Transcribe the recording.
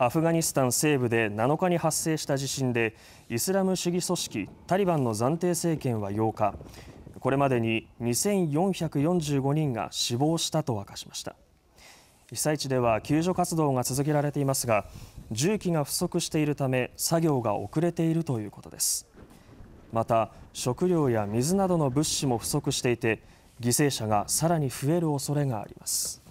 アフガニスタン西部で7日に発生した地震でイスラム主義組織タリバンの暫定政権は8日これまでに2445人が死亡したと明かしました被災地では救助活動が続けられていますが重機が不足しているため作業が遅れているということですまた食料や水などの物資も不足していて犠牲者がさらに増える恐れがあります